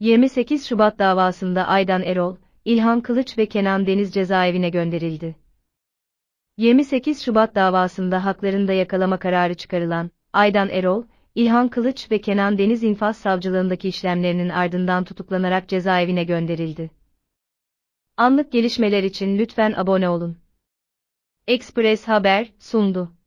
28 Şubat davasında Aydan Erol, İlhan Kılıç ve Kenan Deniz cezaevine gönderildi. 28 Şubat davasında haklarında yakalama kararı çıkarılan Aydan Erol, İlhan Kılıç ve Kenan Deniz infaz savcılığındaki işlemlerinin ardından tutuklanarak cezaevine gönderildi. Anlık gelişmeler için lütfen abone olun. Express Haber sundu.